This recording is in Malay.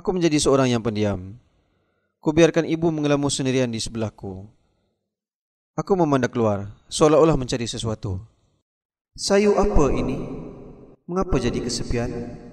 Aku menjadi seorang yang pendiam. Ku biarkan ibu mengelamun sendirian di sebelahku. Aku memandang keluar, seolah-olah mencari sesuatu. Sayu apa ini? Mengapa jadi kesepian?